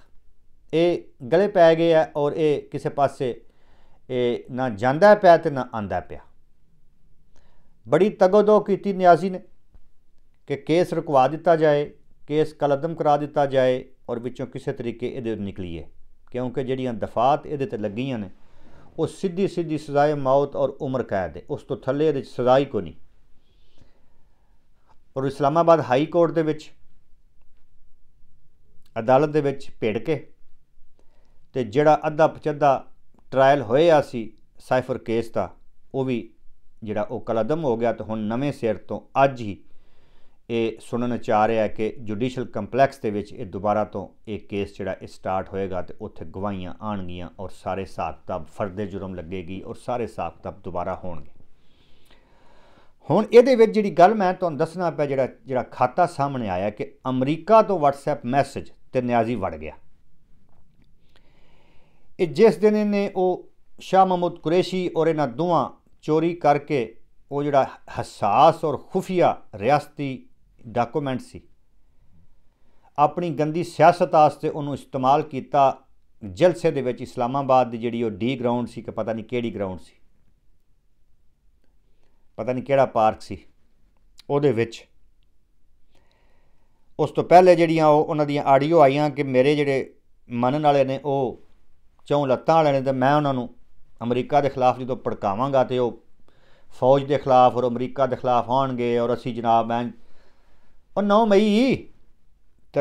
ਇਹ ਗਲੇ ਪੈ ਗਏ ਆ ਔਰ ਇਹ ਕਿਸੇ ਪਾਸੇ ਇਹ ਨਾ ਜਾਂਦਾ ਪਿਆ ਤੇ ਨਾ ਆਂਦਾ ਪਿਆ ਬੜੀ ਤਗੋਦੋ ਕੀਤੀ ਨਿਆਜ਼ੀ ਨੇ ਕਿ ਕੇਸ ਰੁਕਵਾ ਦਿੱਤਾ ਜਾਏ ਕੇਸ ਕਲਦਮ ਕਰਾ ਦਿੱਤਾ ਜਾਏ ਔਰ ਵਿੱਚੋਂ ਕਿਸੇ ਤਰੀਕੇ ਇਹਦੇ ਨਿਕਲੀਏ ਕਿਉਂਕਿ ਜਿਹੜੀਆਂ ਦਫਾਤ ਇਹਦੇ ਤੇ ਲੱਗੀਆਂ ਨੇ ਉਹ ਸਿੱਧੀ ਸਿੱਧੀ ਸਜ਼ਾਏ ਮੌਤ ਔਰ ਉਮਰ ਕੈਦ ਹੈ ਉਸ ਤੋਂ ਥੱਲੇ ਇਹਦੇ ਵਿੱਚ ਸਜ਼ਾ ਹੀ ਨਹੀਂ ਔਰ ਇਸਲਾਮਾਬਾਦ ਹਾਈ ਕੋਰਟ ਦੇ ਵਿੱਚ ਅਦਾਲਤ ਦੇ ਵਿੱਚ ਭੇੜ ਕੇ ਤੇ ਜਿਹੜਾ ਅੱਧਾ ਪਚੱਧਾ ਟ੍ਰਾਇਲ ਹੋਇਆ ਸੀ ਸਾਈਫਰ ਕੇਸ ਦਾ ਉਹ ਵੀ ਜਿਹੜਾ ਉਹ ਕਲਦਮ ਹੋ ਗਿਆ ਤੇ ਹੁਣ ਨਵੇਂ ਸਿਰ ਤੋਂ ਅੱਜ ਹੀ ਇਹ ਸੁਣਨ ਚ ਆ ਰਿਹਾ ਕਿ ਜੁਡੀਸ਼ੀਅਲ ਕੰਪਲੈਕਸ ਦੇ ਵਿੱਚ ਇਹ ਦੁਬਾਰਾ ਤੋਂ ਇਹ ਕੇਸ ਜਿਹੜਾ ਇਹ ਸਟਾਰਟ ਹੋਏਗਾ ਤੇ ਉੱਥੇ ਗਵਾਹੀਆਂ ਆਣਗੀਆਂ ਔਰ ਸਾਰੇ ਸਾਖਤਬ ਫਰਦੇ ਜੁਰਮ ਲੱਗੇਗੀ ਔਰ ਸਾਰੇ ਸਾਖਤਬ ਦੁਬਾਰਾ ਹੋਣਗੇ ਹੁਣ ਇਹਦੇ ਵਿੱਚ ਜਿਹੜੀ ਗੱਲ ਮੈਂ ਤੁਹਾਨੂੰ ਦੱਸਣਾ ਪਿਆ ਜਿਹੜਾ ਜਿਹੜਾ ਖਾਤਾ ਸਾਹਮਣੇ ਆਇਆ ਕਿ ਅਮਰੀਕਾ ਤੋਂ WhatsApp ਮੈਸੇਜ ਤੇ ਨਿਆਜ਼ੀ ਵੜ ਗਿਆ ਇਹ ਜਿਸ ਦਿਨ ਇਹਨੇ ਉਹ ਸ਼ਾਹ ਮਹਮੂਦ ਕੁਰੇਸ਼ੀ ਔਰ ਇਹਨਾਂ ਦੋਵਾਂ ਚੋਰੀ ਕਰਕੇ ਉਹ ਜਿਹੜਾ ਹਸਾਸ ਔਰ ਖੁਫੀਆ ਰਿਆਸਤੀ ਡਾਕੂਮੈਂਟ ਸੀ ਆਪਣੀ ਗੰਦੀ ਸਿਆਸਤ ਆਸਤੇ ਉਹਨੂੰ ਇਸਤੇਮਾਲ ਕੀਤਾ ਜਲਸੇ ਦੇ ਵਿੱਚ ਇਸਲਾਮਾਬਾਦ ਦੀ ਜਿਹੜੀ ਉਹ ਡੀ ਗਰਾਊਂਡ ਸੀ ਕਿ ਪਤਾ ਨਹੀਂ ਕਿਹੜੀ ਗਰਾਊਂਡ ਸੀ ਪਤਾ ਨਹੀਂ ਕਿਹੜਾ ਪਾਰਕ ਸੀ ਉਹਦੇ ਵਿੱਚ ਉਸ ਤੋਂ ਪਹਿਲੇ ਜਿਹੜੀਆਂ ਉਹ ਉਹਨਾਂ ਦੀਆਂ ਆਡੀਓ ਆਈਆਂ ਕਿ ਮੇਰੇ ਜਿਹੜੇ ਮੰਨਣ ਵਾਲੇ ਨੇ ਉਹ ਚੌਂ ਲੱਤਾਂ ਵਾਲੇ ਨੇ ਤੇ ਮੈਂ ਉਹਨਾਂ ਨੂੰ ਅਮਰੀਕਾ ਦੇ ਖਿਲਾਫ ਜਦੋਂ ਪੜਕਾਵਾਂਗਾ ਤੇ ਉਹ ਫੌਜ ਦੇ ਖਿਲਾਫ ਔਰ ਅਮਰੀਕਾ ਦੇ ਖਿਲਾਫ ਹੋਣਗੇ ਔਰ ਅਸੀਂ ਜਨਾਬ ਐਂ ਉਹ 9 ਮਈ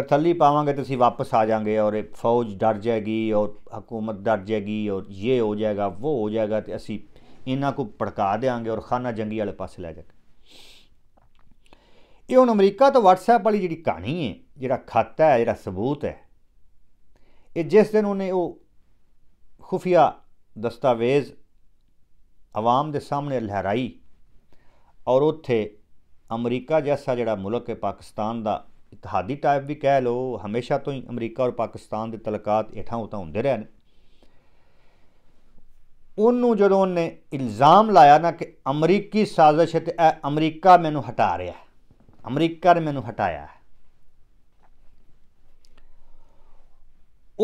ਥੱਲੀ ਪਾਵਾਂਗੇ ਤੇ ਅਸੀਂ ਵਾਪਸ ਆ ਜਾਾਂਗੇ ਔਰ ਇਹ ਫੌਜ ਡਰ ਜਾਏਗੀ ਔਰ ਹਕੂਮਤ ਡਰ ਜਾਏਗੀ ਔਰ ਇਹ ਹੋ ਜਾਏਗਾ ਉਹ ਹੋ ਜਾਏਗਾ ਤੇ ਅਸੀਂ ਇਹਨਾਂ ਨੂੰ ਪੜਕਾ ਦੇਾਂਗੇ ਔਰ ਖਾਨਾ ਜੰਗੀ ਵਾਲੇ ਪਾਸੇ ਲੈ ਜਾਾਂਗੇ ਇਹ ਹੁਣ ਅਮਰੀਕਾ ਤੋਂ WhatsApp ਵਾਲੀ ਜਿਹੜੀ ਕਹਾਣੀ ਹੈ ਜਿਹੜਾ ਖਾਤਾ ਹੈ ਜਿਹੜਾ ਸਬੂਤ ਹੈ ਇਹ ਜਿਸ ਦਿਨ ਉਹਨੇ ਉਹ ਖੁਫੀਆ ਦਸਤਾਵੇਜ਼ ਆਵਾਮ ਦੇ ਸਾਹਮਣੇ ਲਹਿਰਾਈ ਔਰ ਉੱਥੇ ਅਮਰੀਕਾ ਜੈਸਾ ਜਿਹੜਾ ਮੁਲਕ ਹੈ ਪਾਕਿਸਤਾਨ ਦਾ ਇਤਿਹਾਦੀ ਟਾਈਪ ਵੀ ਕਹਿ ਲਓ ਹਮੇਸ਼ਾ ਤੋਂ ਹੀ ਅਮਰੀਕਾ ਔਰ ਪਾਕਿਸਤਾਨ ਦੇ ਤਲਕਾਤ ਇਠਾਂ ਉਤਾਂ ਹੁੰਦੇ ਰਹੇ ਨੇ ਉਹਨੂੰ ਜਦੋਂ ਉਹਨੇ ਇਲਜ਼ਾਮ ਲਾਇਆ ਨਾ ਕਿ ਅਮਰੀਕੀ ਸਾਜ਼ਿਸ਼ ਹੈ ਤੇ ਅਮਰੀਕਾ ਮੈਨੂੰ ਹਟਾ ਰਿਹਾ ਹੈ ਅਮਰੀਕਾ ਨੇ ਮੈਨੂੰ ਹਟਾਇਆ ਹੈ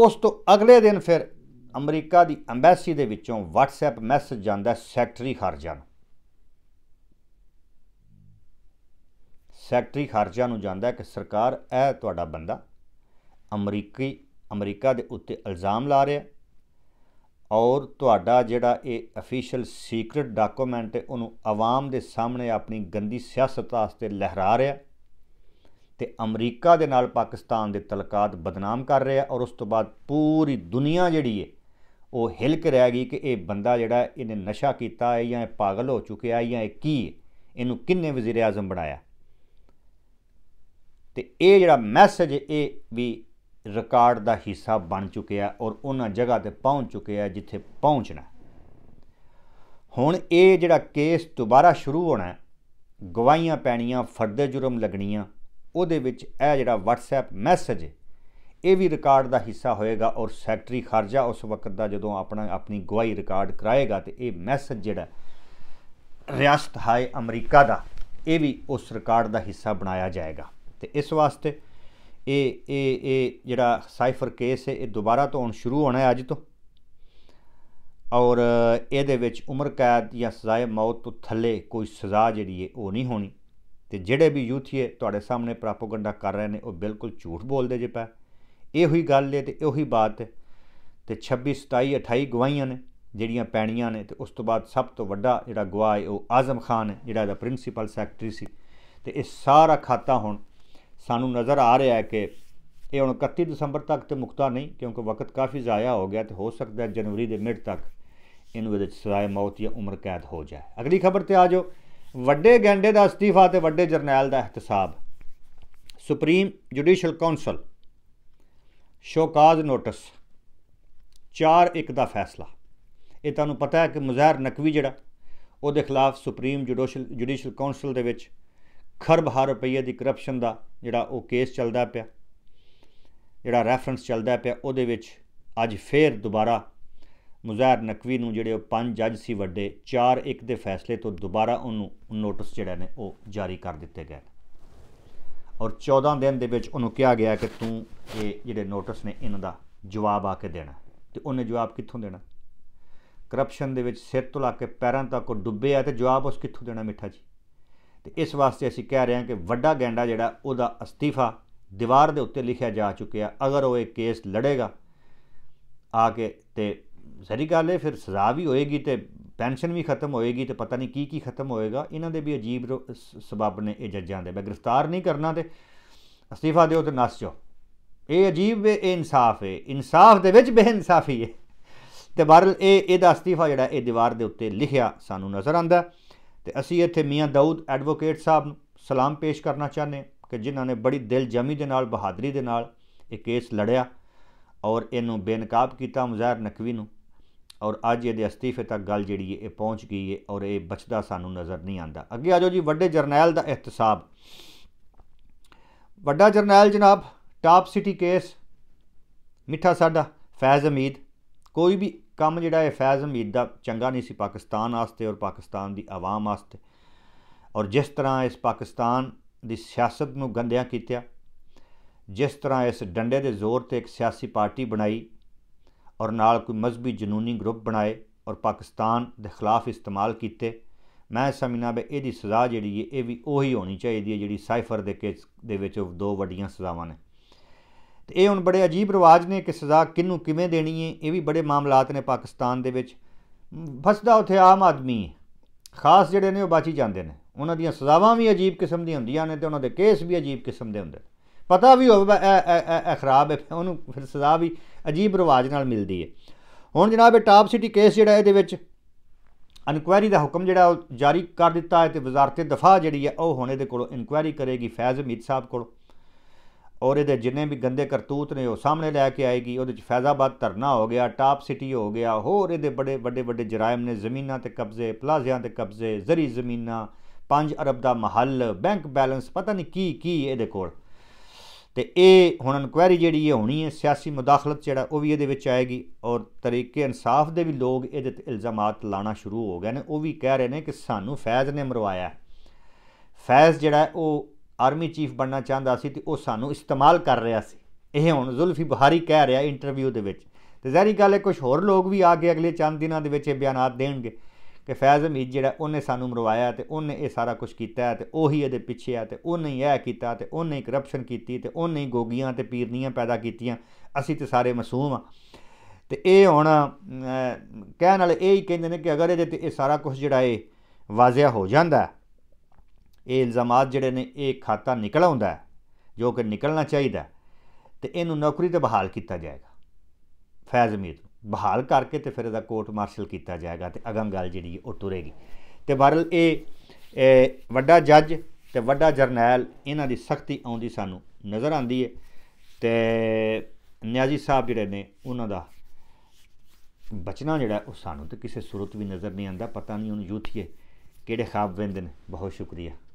ਉਸ ਤੋਂ ਅਗਲੇ ਦਿਨ ਫਿਰ ਅਮਰੀਕਾ ਦੀ ਐਮਬੈਸੀ ਦੇ ਵਿੱਚੋਂ WhatsApp ਮੈਸੇਜ ਜਾਂਦਾ ਸੈਕਟਰੀ ਖਰਜਾ ਨੂੰ ਸੈਕਟਰੀ ਖਰਜਾ ਨੂੰ ਜਾਂਦਾ ਕਿ ਸਰਕਾਰ ਇਹ ਤੁਹਾਡਾ ਬੰਦਾ ਅਮਰੀਕੀ ਅਮਰੀਕਾ ਦੇ ਉੱਤੇ ਇਲਜ਼ਾਮ ਲਾ ਰਿਹਾ ਔਰ ਤੁਹਾਡਾ ਜਿਹੜਾ ਇਹ ਅਫੀਸ਼ੀਅਲ ਸੀਕ੍ਰੀਟ ਡਾਕੂਮੈਂਟ ਹੈ ਉਹਨੂੰ ਆਵਾਮ ਦੇ ਸਾਹਮਣੇ ਆਪਣੀ ਗੰਦੀ ਸਿਆਸਤ ਵਾਸਤੇ ਲਹਿਰਾ ਰਿਹਾ ਤੇ ਅਮਰੀਕਾ ਦੇ ਨਾਲ ਪਾਕਿਸਤਾਨ ਦੇ ਤਲਕਾਤ ਬਦਨਾਮ ਕਰ ਰਿਹਾ ਔਰ ਉਸ ਤੋਂ ਬਾਅਦ ਪੂਰੀ ਦੁਨੀਆ ਜਿਹੜੀ ਹੈ ਉਹ ਹਿਲ ਕੇ ਰਹਿ ਗਈ ਕਿ ਇਹ ਬੰਦਾ ਜਿਹੜਾ ਇਹਨੇ ਨਸ਼ਾ ਕੀਤਾ ਹੈ ਜਾਂ ਇਹ ਪਾਗਲ ਹੋ ਚੁੱਕਿਆ ਹੈ ਜਾਂ ਇਹ ਕੀ ਇਹਨੂੰ ਕਿੰਨੇ ਵਜ਼ੀਰ ਆਜ਼ਮ ਬਣਾਇਆ ਤੇ ਇਹ ਜਿਹੜਾ ਮੈਸੇਜ ਇਹ ਵੀ ਰਿਕਾਰਡ ਦਾ ਹਿੱਸਾ ਬਣ ਚੁੱਕਿਆ ਔਰ ਉਹਨਾਂ ਜਗ੍ਹਾ ਤੇ ਪਹੁੰਚ ਚੁੱਕਿਆ ਜਿੱਥੇ ਪਹੁੰਚਣਾ ਹੁਣ ਇਹ ਜਿਹੜਾ ਕੇਸ ਦੁਬਾਰਾ ਸ਼ੁਰੂ ਹੋਣਾ ਗਵਾਹੀਆਂ ਪੈਣੀਆਂ ਫਰਦੇ ਜੁਰਮ ਲੱਗਣੀਆਂ ਉਹਦੇ ਵਿੱਚ ਇਹ ਜਿਹੜਾ WhatsApp ਮੈਸੇਜ ਇਹ ਵੀ ਰਿਕਾਰਡ ਦਾ ਹਿੱਸਾ ਹੋਏਗਾ ਔਰ ਸੈਕਟਰੀ ਖਰਜਾ ਉਸ ਵਕਤ ਦਾ ਜਦੋਂ ਆਪਣਾ ਆਪਣੀ ਗਵਾਹੀ ਰਿਕਾਰਡ ਕਰਾਏਗਾ ਤੇ ਇਹ ਮੈਸੇਜ ਜਿਹੜਾ ਰਿਆਸਤ ਹਾਈ ਅਮਰੀਕਾ ਦਾ ਇਹ ਵੀ ਉਸ ਰਿਕਾਰਡ ਦਾ ਹਿੱਸਾ ਬਣਾਇਆ ਜਾਏਗਾ ਤੇ ਇਸ ਵਾਸਤੇ ਇਹ ਇਹ ਇਹ ਜਿਹੜਾ ਸਾਈਫਰ ਕੇਸ ਹੈ ਇਹ ਦੁਬਾਰਾ ਤੋਂ ਹੁਣ ਸ਼ੁਰੂ ਹੋਣਾ ਹੈ ਅੱਜ ਤੋਂ ਔਰ ਇਹਦੇ ਵਿੱਚ ਉਮਰ ਕੈਦ ਜਾਂ ਸਜ਼ਾਏ ਮੌਤ ਤੋਂ ਥੱਲੇ ਕੋਈ ਸਜ਼ਾ ਜਿਹੜੀ ਹੈ ਉਹ ਨਹੀਂ ਹੋਣੀ ਤੇ ਜਿਹੜੇ ਵੀ ਯੂਥੀਏ ਤੁਹਾਡੇ ਸਾਹਮਣੇ ਪ੍ਰੋਪਗੈਂਡਾ ਕਰ ਰਹੇ ਨੇ ਉਹ ਬਿਲਕੁਲ ਝੂਠ ਬੋਲਦੇ ਜੇ ਪਏ ਇਹ ਹੋਈ ਗੱਲ ਹੈ ਤੇ ਉਹੀ ਬਾਤ ਹੈ ਤੇ 26 27 28 ਗਵਾਹੀਆਂ ਨੇ ਜਿਹੜੀਆਂ ਪੈਣੀਆਂ ਨੇ ਤੇ ਉਸ ਤੋਂ ਬਾਅਦ ਸਭ ਤੋਂ ਵੱਡਾ ਜਿਹੜਾ ਗਵਾਹ ਹੈ ਉਹ ਆਜ਼ਮ ਖਾਨ ਹੈ ਜਿਹੜਾ ਦਾ ਪ੍ਰਿੰਸੀਪਲ ਸੈਕਟਰੀ ਸੀ ਤੇ ਇਹ ਸਾਰਾ ਖਾਤਾ ਹੁਣ ਸਾਨੂੰ ਨਜ਼ਰ ਆ ਰਿਹਾ ਹੈ ਕਿ ਇਹ ਹੁਣ 31 ਦਸੰਬਰ ਤੱਕ ਤੇ ਮੁਕਤਾ ਨਹੀਂ ਕਿਉਂਕਿ ਵਕਤ ਕਾਫੀ ਜ਼ਾਇਆ ਹੋ ਗਿਆ ਤੇ ਹੋ ਸਕਦਾ ਹੈ ਜਨਵਰੀ ਦੇ ਮਿਡ ਤੱਕ ਇਹਨੂੰ ਵਿੱਚ ਸਜ਼ਾਏ ਮੌਤ ਜਾਂ ਉਮਰ ਕੈਦ ਹੋ ਜਾਏ ਅਗਲੀ ਖਬਰ ਤੇ ਆਜੋ ਵੱਡੇ ਗੈਂਡੇ ਦਾ ਅਸਤੀਫਾ ਤੇ ਵੱਡੇ ਜਰਨੈਲ ਦਾ ਇਹਤਸਾਬ supreme judicial council show cause notice 4-1 ਦਾ ਫੈਸਲਾ ਇਹ ਤੁਹਾਨੂੰ ਪਤਾ ਹੈ ਕਿ ਮੁਜ਼ਾਹਰ ਨਕਵੀ ਜਿਹੜਾ ਉਹਦੇ ਖਿਲਾਫ ਸੁਪਰੀਮ ਜੁਡੀਸ਼ੀਅਲ ਜੁਡੀਸ਼ੀਅਲ ਕਾਉਂਸਲ ਦੇ ਵਿੱਚ ਖਰਬ ਹਾਰ ਰੁਪਏ ਦੀ ਕਰਪਸ਼ਨ ਦਾ ਜਿਹੜਾ ਉਹ ਕੇਸ ਚੱਲਦਾ ਪਿਆ ਜਿਹੜਾ ਰੈਫਰੈਂਸ ਚੱਲਦਾ ਪਿਆ ਉਹਦੇ ਵਿੱਚ ਅੱਜ ਫੇਰ ਦੁਬਾਰਾ ਮੁਜ਼ਾਹਰ ਨਕਵੀ ਨੂੰ ਜਿਹੜੇ ਉਹ ਪੰਜ ਜੱਜ ਸੀ ਵੱਡੇ 4-1 ਦੇ ਫੈਸਲੇ ਤੋਂ ਦੁਬਾਰਾ ਉਹਨੂੰ ਨੋਟਿਸ ਜਿਹੜਾ ਨੇ ਉਹ ਜਾਰੀ ਕਰ ਦਿੱਤੇ ਗਏ ਔਰ 14 ਦਿਨ ਦੇ ਵਿੱਚ ਉਹਨੂੰ ਕਿਹਾ ਗਿਆ ਕਿ ਤੂੰ ਇਹ ਜਿਹੜੇ ਨੋਟਿਸ ਨੇ ਇਹਨਾਂ ਦਾ ਜਵਾਬ ਆ ਕੇ ਦੇਣਾ ਤੇ ਉਹਨੇ ਜਵਾਬ ਕਿੱਥੋਂ ਦੇਣਾ ਕਰਪਸ਼ਨ ਦੇ ਵਿੱਚ ਸਿਰ ਤੋਂ ਲਾ ਕੇ ਪੈਰਾਂ ਤੱਕ ਉਹ ਡੁੱਬੇ ਆ ਤੇ ਜਵਾਬ ਉਸ ਕਿੱਥੋਂ ਦੇਣਾ ਮਿੱਠਾ ਜੀ ਤੇ ਇਸ ਵਾਸਤੇ ਅਸੀਂ ਕਹਿ ਰਹੇ ਹਾਂ ਕਿ ਵੱਡਾ ਗੈਂਡਾ ਜਿਹੜਾ ਉਹਦਾ ਅਸਤੀਫਾ ਦੀਵਾਰ ਦੇ ਉੱਤੇ ਲਿਖਿਆ ਜਾ ਚੁੱਕਿਆ ਅਗਰ ਉਹ ਇਹ ਕੇਸ ਲੜੇਗਾ ਆ ਕੇ ਤੇ ਸਹੀ ਗੱਲ ਹੈ ਫਿਰ ਸਜ਼ਾ ਵੀ ਹੋਏਗੀ ਤੇ ਪੈਨਸ਼ਨ ਵੀ ਖਤਮ ਹੋਏਗੀ ਤੇ ਪਤਾ ਨਹੀਂ ਕੀ ਕੀ ਖਤਮ ਹੋਏਗਾ ਇਹਨਾਂ ਦੇ ਵੀ ਅਜੀਬ ਸਬਬ ਨੇ ਇਹ ਜੱਜਾਂ ਦੇ ਮੈਂ ਗ੍ਰਿਫਤਾਰ ਨਹੀਂ ਕਰਨਾ ਤੇ ਅਸਤੀਫਾ ਦਿਓ ਤੇ ਨਸ ਜਾਓ ਇਹ ਅਜੀਬ ਇਹ ਇਨਸਾਫ ਹੈ ਇਨਸਾਫ ਦੇ ਵਿੱਚ ਬੇਇਨਸਾਫੀ ਹੈ ਤੇ ਬਾਰਲ ਇਹ ਇਹਦਾ ਅਸਤੀਫਾ ਜਿਹੜਾ ਇਹ ਦੀਵਾਰ ਦੇ ਉੱਤੇ ਲਿਖਿਆ ਸਾਨੂੰ ਨਜ਼ਰ ਆਂਦਾ ਤੇ ਅਸੀਂ ਇੱਥੇ ਮੀਆਂ ਦਾਊਦ ਐਡਵੋਕੇਟ ਸਾਹਿਬ ਨੂੰ ਸਲਾਮ ਪੇਸ਼ ਕਰਨਾ ਚਾਹੁੰਦੇ ਕਿ ਜਿਨ੍ਹਾਂ ਨੇ ਬੜੀ ਦਿਲ ਜਮੀ ਦੇ ਨਾਲ ਬਹਾਦਰੀ ਦੇ ਨਾਲ ਇਹ ਕੇਸ ਲੜਿਆ ਔਰ ਇਹਨੂੰ ਬੇਨਕਾਬ ਕੀਤਾ ਮੁਜ਼ਾਹਰ ਨਕਵੀ ਨੂੰ ਔਰ ਅੱਜ ਇਹਦੇ ਅਸਤੀਫੇ ਤੱਕ ਗੱਲ ਜਿਹੜੀ ਹੈ ਇਹ ਪਹੁੰਚ ਗਈ ਹੈ ਔਰ ਇਹ ਬਚਦਾ ਸਾਨੂੰ ਨਜ਼ਰ ਨਹੀਂ ਆਂਦਾ ਅੱਗੇ ਆਜੋ ਜੀ ਵੱਡੇ ਜਰਨੈਲ ਦਾ ਇਤਸਾਬ ਵੱਡਾ ਜਰਨੈਲ ਜਨਾਬ ਟਾਪ ਸਿਟੀ ਕੇਸ ਮਿੱਠਾ ਸਾਡਾ ਫੈਜ਼ ਅਮੀਦ ਕੋਈ ਵੀ ਕੰਮ ਜਿਹੜਾ ਹੈ ਫੈਜ਼ ਅਮੀਦ ਦਾ ਚੰਗਾ ਨਹੀਂ ਸੀ ਪਾਕਿਸਤਾਨ ਵਾਸਤੇ ਔਰ ਪਾਕਿਸਤਾਨ ਦੀ ਆਵਾਮ ਵਾਸਤੇ ਔਰ ਜਿਸ ਤਰ੍ਹਾਂ ਇਸ ਪਾਕਿਸਤਾਨ ਦੀ ਸਿਆਸਤ ਨੂੰ ਗੰਦਿਆ ਕੀਤਾ ਜਿਸ ਤਰ੍ਹਾਂ ਇਸ ਡੰਡੇ ਦੇ ਜ਼ੋਰ ਤੇ ਇੱਕ ਸਿਆਸੀ ਪਾਰਟੀ ਬਣਾਈ ਔਰ ਨਾਲ ਕੋਈ ਮਜ਼ਬੀ ਜਨੂਨੀ ਗਰੁੱਪ ਬਣਾਏ ਔਰ ਪਾਕਿਸਤਾਨ ਦੇ ਖਿਲਾਫ ਇਸਤੇਮਾਲ ਕੀਤੇ ਮੈਂ ਸਮਝਣਾ ਬੇ ਇਹਦੀ ਸਜ਼ਾ ਜਿਹੜੀ ਹੈ ਇਹ ਵੀ ਉਹੀ ਹੋਣੀ ਚਾਹੀਦੀ ਹੈ ਜਿਹੜੀ ਸਾਈਫਰ ਦੇ ਕੇਸ ਦੇ ਵਿੱਚ ਦੋ ਵੱਡੀਆਂ ਸਜ਼ਾਵਾਂ ਨੇ ਤੇ ਇਹ ਹੁਣ ਬੜੇ ਅਜੀਬ ਰਿਵਾਜ ਨੇ ਕਿ ਸਜ਼ਾ ਕਿੰਨੂੰ ਕਿਵੇਂ ਦੇਣੀ ਹੈ ਇਹ ਵੀ ਬੜੇ ਮਾਮਲਾਤ ਨੇ ਪਾਕਿਸਤਾਨ ਦੇ ਵਿੱਚ ਫਸਦਾ ਉਥੇ ਆਮ ਆਦਮੀ ਖਾਸ ਜਿਹੜੇ ਨੇ ਉਹ ਬਾਚੀ ਜਾਂਦੇ ਨੇ ਉਹਨਾਂ ਦੀਆਂ ਸਜ਼ਾਵਾਂ ਵੀ ਅਜੀਬ ਕਿਸਮ ਦੀਆਂ ਹੁੰਦੀਆਂ ਨੇ ਤੇ ਉਹਨਾਂ ਦੇ ਕੇਸ ਵੀ ਅਜੀਬ ਕਿਸਮ ਦੇ ਹੁੰਦੇ ਪਤਾ ਵੀ ਹੋਵੇ ਇਹ ਖਰਾਬ ਹੈ ਉਹਨੂੰ ਫਿਰ ਸਜ਼ਾ ਵੀ ਅਜੀਬ ਰਿਵਾਜ ਨਾਲ ਮਿਲਦੀ ਹੈ ਹੁਣ ਜਨਾਬ ਇਹ ਟਾਪ ਸਿਟੀ ਕੇਸ ਜਿਹੜਾ ਇਹਦੇ ਵਿੱਚ ਇਨਕੁਆਇਰੀ ਦਾ ਹੁਕਮ ਜਿਹੜਾ ਉਹ ਜਾਰੀ ਕਰ ਦਿੱਤਾ ਹੈ ਤੇ ਵਜ਼ਾਰਤ ਦਫਾ ਜਿਹੜੀ ਹੈ ਉਹ ਹੁਣ ਇਹਦੇ ਕੋਲੋਂ ਇਨਕੁਆਇਰੀ ਕਰੇਗੀ ਫੈਜ਼ ਅਮੀਦ ਸਾਹਿਬ ਕੋਲੋਂ ਔਰ ਇਹਦੇ ਜਿੰਨੇ ਵੀ ਗੰਦੇ ਕਰਤੂਤ ਨੇ ਉਹ ਸਾਹਮਣੇ ਲੈ ਕੇ ਆਏਗੀ ਉਹਦੇ ਚ ਫੈਜ਼ਾਬਾਦ ਧਰਨਾ ਹੋ ਗਿਆ ਟਾਪ ਸਿਟੀ ਹੋ ਗਿਆ ਹੋਰ ਇਹਦੇ ਬੜੇ ਵੱਡੇ ਵੱਡੇ ਜਰਾਇਮ ਨੇ ਜ਼ਮੀਨਾਂ ਤੇ ਕਬਜ਼ੇ ਪਲਾਜ਼ਿਆਂ ਤੇ ਕਬਜ਼ੇ ਜ਼ਰੀ ਜ਼ਮੀਨਾਂ 5 ਅਰਬ ਦਾ ਮਹੱਲ ਬੈਂਕ ਬੈਲੈਂਸ ਪਤਾ ਨਹੀਂ ਕੀ ਕੀ ਇਹਦੇ ਕੋਲ ਤੇ ਇਹ ਹੁਣ ਇਨਕੁਆਇਰੀ ਜਿਹੜੀ ਹੈ ਹੋਣੀ ਹੈ ਸਿਆਸੀ ਮੁਦਾਖਲਤ ਜਿਹੜਾ ਉਹ ਵੀ ਇਹਦੇ ਵਿੱਚ ਆਏਗੀ ਔਰ ਤਰੀਕੇ ਇਨਸਾਫ ਦੇ ਵੀ ਲੋਕ ਇਹਦੇ ਤੇ ਇਲਜ਼ਾਮਾਤ ਲਾਣਾ ਸ਼ੁਰੂ ਹੋ ਗਏ ਨੇ ਉਹ ਵੀ ਕਹਿ ਰਹੇ ਨੇ ਕਿ ਸਾਨੂੰ ਫੈਜ਼ ਨੇ ਮਰਵਾਇਆ ਫੈਜ਼ ਜਿਹੜਾ ਉਹ ਆਰਮੀ ਚੀਫ ਬਣਨਾ ਚਾਹੁੰਦਾ ਸੀ ਤੇ ਉਹ ਸਾਨੂੰ ਇਸਤੇਮਾਲ ਕਰ ਰਿਹਾ ਸੀ ਇਹ ਹੁਣ ਜ਼ੁਲਫੀ ਬੁਹਾਰੀ ਕਹਿ ਰਿਹਾ ਇੰਟਰਵਿਊ ਦੇ ਵਿੱਚ ਤੇ ਜ਼ਾਹਰੀ ਗੱਲ ਹੈ ਕੁਝ ਹੋਰ ਲੋਕ ਵੀ ਆ ਕੇ ਅਗਲੇ ਚੰਦ ਦਿਨਾਂ ਦੇ ਵਿੱਚ ਇਹ ਬਿਆਨਾਤ ਦੇਣਗੇ ਕਿ ਫੈਜ਼ ਅਮੀਦ ਜਿਹੜਾ ਉਹਨੇ ਸਾਨੂੰ ਮਰਵਾਇਆ ਤੇ ਉਹਨੇ ਇਹ ਸਾਰਾ ਕੁਝ ਕੀਤਾ ਤੇ ਉਹੀ ਇਹਦੇ ਪਿੱਛੇ ਆ ਤੇ ਉਹਨੇ ਹੀ ਇਹ ਕੀਤਾ ਤੇ ਉਹਨੇ ਹੀ ਕਰਪਸ਼ਨ ਕੀਤੀ ਤੇ ਉਹਨੇ ਹੀ ਗੋਗੀਆਂ ਤੇ ਪੀਰਨੀਆਂ ਪੈਦਾ ਕੀਤੀਆਂ ਅਸੀਂ ਤੇ ਸਾਰੇ ਮਾਸੂਮ ਆ ਤੇ ਇਹ ਹੁਣ ਕਹਿਣ ਵਾਲੇ ਇਹ ਹੀ ਕਹਿੰਦੇ ਨੇ ਕਿ ਅਗਰ ਇਹਦੇ ਤੇ ਇਹ ਸਾਰਾ ਕੁਝ ਜਿਹੜਾ ਇਹ ਵਾਜ਼ਿਆ ਹੋ ਜਾਂਦਾ ਇਹ ਇਲਜ਼ਾਮਾਤ ਜਿਹੜੇ ਨੇ ਇਹ ਖਾਤਾ ਨਿਕਲ ਆਉਂਦਾ ਜੋ ਕਿ ਨਿਕਲਣਾ ਚਾਹੀਦਾ ਤੇ ਇਹਨੂੰ ਨੌਕਰੀ ਤੇ ਬਹਾਲ ਕੀਤਾ ਜਾਏਗਾ ਫੈਜ਼ ਬਹਾਲ ਕਰਕੇ ਤੇ ਫਿਰ ਇਹਦਾ ਕੋਰਟ ਮਾਰਸ਼ਲ ਕੀਤਾ ਜਾਏਗਾ ਤੇ ਅਗਮ ਗੱਲ ਜਿਹੜੀ ਉਹ ਤੁਰੇਗੀ ਤੇ ਬਹਰਲ ਇਹ ਵੱਡਾ ਜੱਜ ਤੇ ਵੱਡਾ ਜਰਨੈਲ ਇਹਨਾਂ ਦੀ ਸਖਤੀ ਆਉਂਦੀ ਸਾਨੂੰ ਨਜ਼ਰ ਆਉਂਦੀ ਹੈ ਤੇ ਨਿਆਜ਼ੀ ਸਾਹਿਬ ਜਿਹੜੇ ਨੇ ਉਹਨਾਂ ਦਾ ਬਚਨਾ ਜਿਹੜਾ ਉਹ ਸਾਨੂੰ ਤੇ ਕਿਸੇ ਸੂਰਤ ਵੀ ਨਜ਼ਰ ਨਹੀਂ ਆਂਦਾ ਪਤਾ ਨਹੀਂ ਉਹਨੂੰ ਯੂਥੀਏ ਕਿਹੜੇ ਖਾਬ ਵੇਂਦੇ ਨੇ ਬਹੁਤ ਸ਼ੁਕਰੀਆ